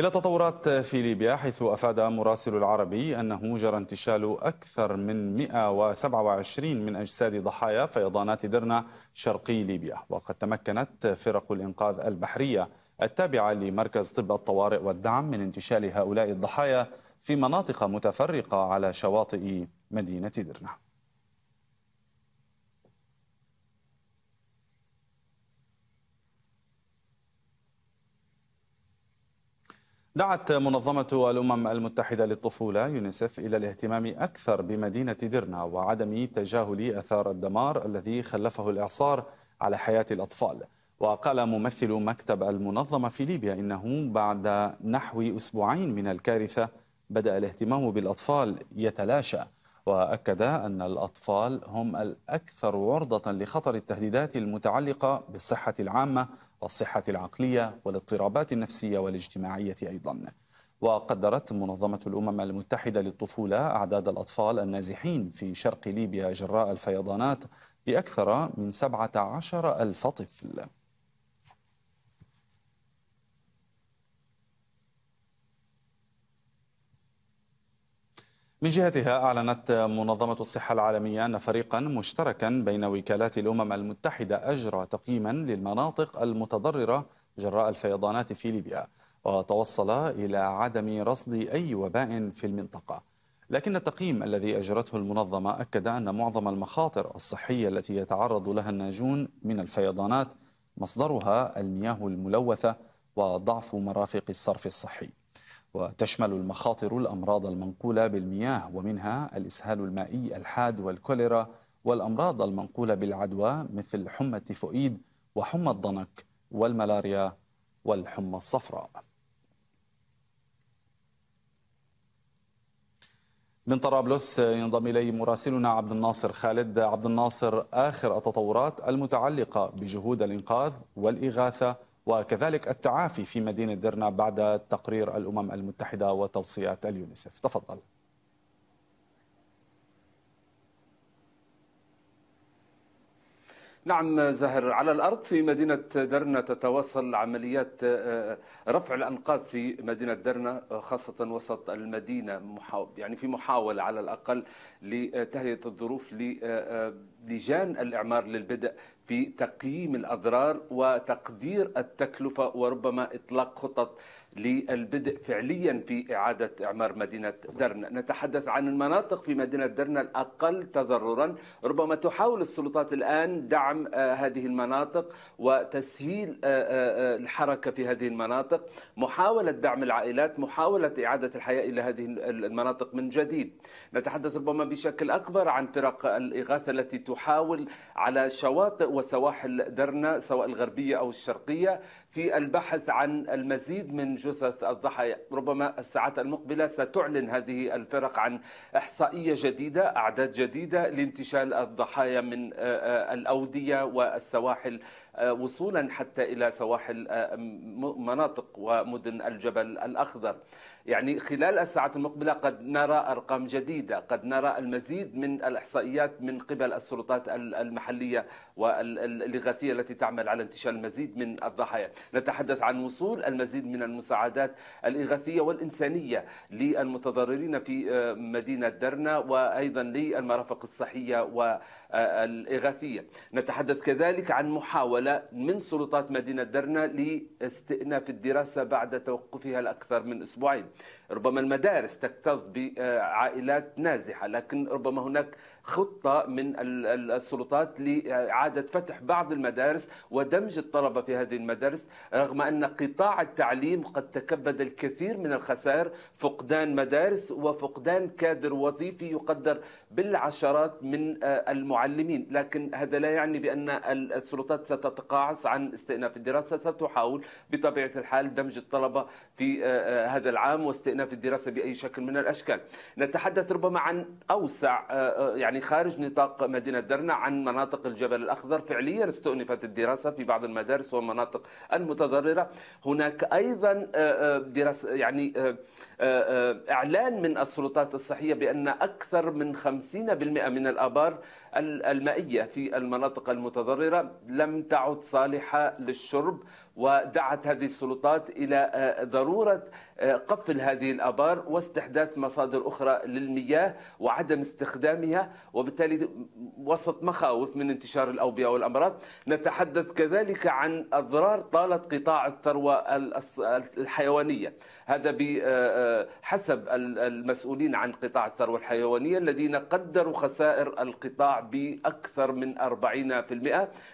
إلى تطورات في ليبيا حيث أفاد مراسل العربي أنه جرى انتشال أكثر من 127 من أجساد ضحايا فيضانات درنا شرقي ليبيا وقد تمكنت فرق الإنقاذ البحرية التابعة لمركز طب الطوارئ والدعم من انتشال هؤلاء الضحايا في مناطق متفرقة على شواطئ مدينة درنا دعت منظمة الأمم المتحدة للطفولة يونيسف إلى الاهتمام أكثر بمدينة درنا وعدم تجاهل أثار الدمار الذي خلفه الإعصار على حياة الأطفال وقال ممثل مكتب المنظمة في ليبيا إنه بعد نحو أسبوعين من الكارثة بدأ الاهتمام بالأطفال يتلاشى وأكد أن الأطفال هم الأكثر عرضة لخطر التهديدات المتعلقة بالصحة العامة والصحة العقلية والاضطرابات النفسية والاجتماعية أيضا وقدرت منظمة الأمم المتحدة للطفولة أعداد الأطفال النازحين في شرق ليبيا جراء الفيضانات بأكثر من 17 ألف طفل من جهتها أعلنت منظمة الصحة العالمية أن فريقا مشتركا بين وكالات الأمم المتحدة أجرى تقييما للمناطق المتضررة جراء الفيضانات في ليبيا وتوصل إلى عدم رصد أي وباء في المنطقة لكن التقييم الذي أجرته المنظمة أكد أن معظم المخاطر الصحية التي يتعرض لها الناجون من الفيضانات مصدرها المياه الملوثة وضعف مرافق الصرف الصحي وتشمل المخاطر الأمراض المنقولة بالمياه ومنها الإسهال المائي الحاد والكوليرا والأمراض المنقولة بالعدوى مثل حمى التيفوئيد وحمى الضنك والملاريا والحمى الصفراء من طرابلس ينضم إلي مراسلنا عبد الناصر خالد عبد الناصر آخر التطورات المتعلقة بجهود الإنقاذ والإغاثة وكذلك التعافي في مدينة درنا بعد تقرير الأمم المتحدة وتوصيات اليونيسف تفضل نعم زهر على الأرض في مدينة درنا تتواصل عمليات آه، رفع الأنقاض في مدينة درنا آه، خاصة وسط المدينة يعني في محاولة على الأقل لتهيئة الظروف ل آه، لجان الإعمار للبدء في تقييم الأضرار وتقدير التكلفة وربما إطلاق خطط للبدء فعليا في إعادة إعمار مدينة درنا نتحدث عن المناطق في مدينة درنا الأقل تضررا ربما تحاول السلطات الآن دعم آه، هذه المناطق وتسهيل آه، آه، الحركة في هذه المناطق محاولة دعم العائلات محاولة إعادة الحياة إلى هذه المناطق من جديد نتحدث ربما بشكل أكبر عن فرق الإغاثة التي تحاول على شواطئ وسواحل درنا سواء الغربية أو الشرقية في البحث عن المزيد من جثث الضحايا ربما الساعات المقبلة ستعلن هذه الفرق عن إحصائية جديدة أعداد جديدة لانتشال الضحايا من آه، آه، الأودية والسواحل آه، وصولا حتى إلى سواحل آه، مناطق ومدن الجبل الأخضر يعني خلال الساعات المقبلة قد نرى أرقام جديدة قد نرى المزيد من الإحصائيات من قبل السلطات المحلية والإغاثية التي تعمل على انتشار المزيد من الضحايا نتحدث عن وصول المزيد من المساعدات الإغاثية والإنسانية للمتضررين في آه، مدينة درنا وأيضا للمرافق الصحية والإغاثية نتحدث كذلك عن محاولة ولا من سلطات مدينة درنا لاستئناف الدراسة بعد توقفها لأكثر من أسبوعين ربما المدارس تكتظ بعائلات نازحة لكن ربما هناك خطة من السلطات لإعادة فتح بعض المدارس ودمج الطلبة في هذه المدارس رغم أن قطاع التعليم قد تكبد الكثير من الخسائر فقدان مدارس وفقدان كادر وظيفي يقدر بالعشرات من آه، المعلمين لكن هذا لا يعني بأن السلطات ستتقاعس عن استئناف الدراسة ستحاول بطبيعة الحال دمج الطلبة في آه، آه، هذا العام واستئناف الدراسة بأي شكل من الأشكال نتحدث ربما عن أوسع يعني يعني خارج نطاق مدينة درنا عن مناطق الجبل الأخضر فعليا استؤنفت الدراسة في بعض المدارس والمناطق المتضررة هناك أيضا آه، آه، دراسة يعني آه، إعلان من السلطات الصحية بأن أكثر من 50% من الآبار المائية في المناطق المتضررة لم تعد صالحة للشرب ودعت هذه السلطات الى آه، ضروره آه، قفل هذه الابار واستحداث مصادر اخرى للمياه وعدم استخدامها وبالتالي وسط مخاوف من انتشار الاوبئه والامراض نتحدث كذلك عن اضرار طالت قطاع الثروه الحيوانيه هذا بحسب آه، المسؤولين عن قطاع الثروه الحيوانيه الذين قدروا خسائر القطاع باكثر من 40%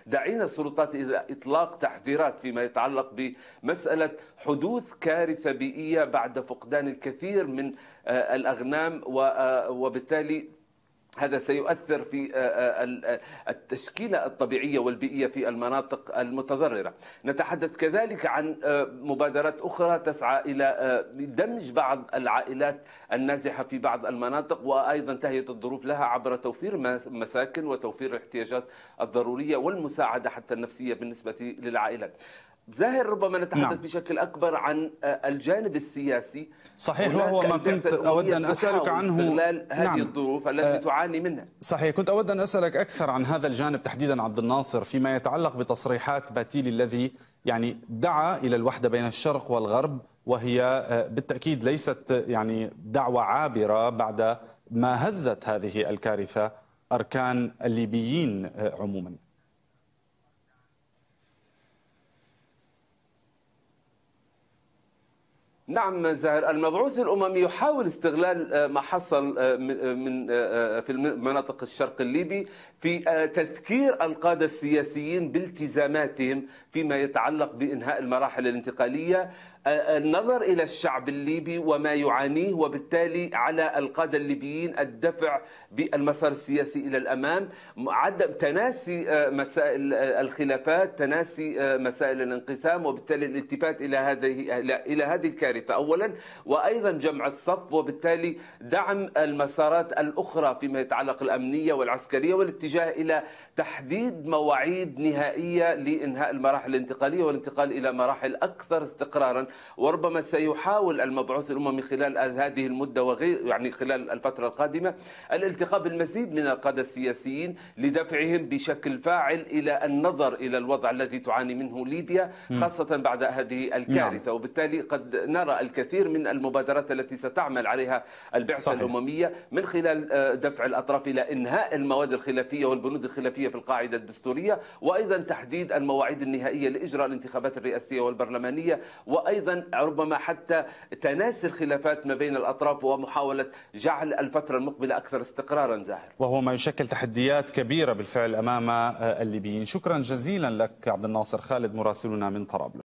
دعينا السلطات الى اطلاق تحذيرات فيما يتعلق يتعلق بمسألة حدوث كارثة بيئية بعد فقدان الكثير من آه، الأغنام آه، وبالتالي هذا سيؤثر في آه، التشكيلة الطبيعية والبيئية في المناطق المتضررة نتحدث كذلك عن مبادرات أخرى تسعى إلى دمج بعض العائلات النازحة في بعض المناطق وأيضا تهيئة الظروف لها عبر توفير مساكن وتوفير الاحتياجات الضرورية والمساعدة حتى النفسية بالنسبة للعائلات زاهر ربما نتحدث نعم. بشكل اكبر عن آه، الجانب السياسي صحيح وهو ما كنت اود ان اسالك عنه استغلال هذه نعم. الظروف التي أه تعاني منها صحيح كنت اود ان اسالك اكثر عن هذا الجانب تحديدا عبد الناصر فيما يتعلق بتصريحات باتيلي الذي يعني دعا الى الوحده بين الشرق والغرب وهي آه، بالتاكيد ليست آه، يعني دعوه عابره بعد ما هزت هذه الكارثه اركان الليبيين عموما نعم زاهر المبعوث الاممي يحاول استغلال آه، ما حصل آه، من آه، في مناطق الشرق الليبي في تذكير القاده السياسيين بالتزاماتهم فيما يتعلق بانهاء المراحل الانتقاليه النظر الى الشعب الليبي وما يعانيه وبالتالي على القاده الليبيين الدفع بالمسار السياسي الى الامام عدم تناسي مسائل الخلافات تناسي مسائل الانقسام وبالتالي الالتفات الى هذه الى هذه الكارثه الثالثة أولا وأيضا جمع الصف وبالتالي دعم المسارات الأخرى فيما يتعلق الأمنية والعسكرية والاتجاه إلى تحديد مواعيد نهائية لإنهاء المراحل الانتقالية والانتقال إلى مراحل أكثر استقرارا وربما سيحاول المبعوث الأممي خلال هذه المدة وغير يعني خلال الفترة القادمة الالتقاء بالمزيد من القادة السياسيين لدفعهم بشكل فاعل إلى النظر إلى الوضع الذي تعاني منه ليبيا خاصة بعد هذه نعم. الكارثة وبالتالي قد نرى نرى الكثير من المبادرات التي ستعمل عليها البعثة صحيح. الأممية من خلال آه، دفع الأطراف إلى إنهاء المواد الخلافية والبنود الخلافية في القاعدة الدستورية وأيضا تحديد المواعيد النهائية لإجراء الانتخابات الرئاسية والبرلمانية وأيضا ربما حتى تناسي الخلافات ما بين الأطراف ومحاولة جعل الفترة المقبلة أكثر استقرارا زاهر وهو ما يشكل تحديات كبيرة بالفعل أمام آه، الليبيين شكرا جزيلا لك عبد الناصر خالد مراسلنا من طرابلس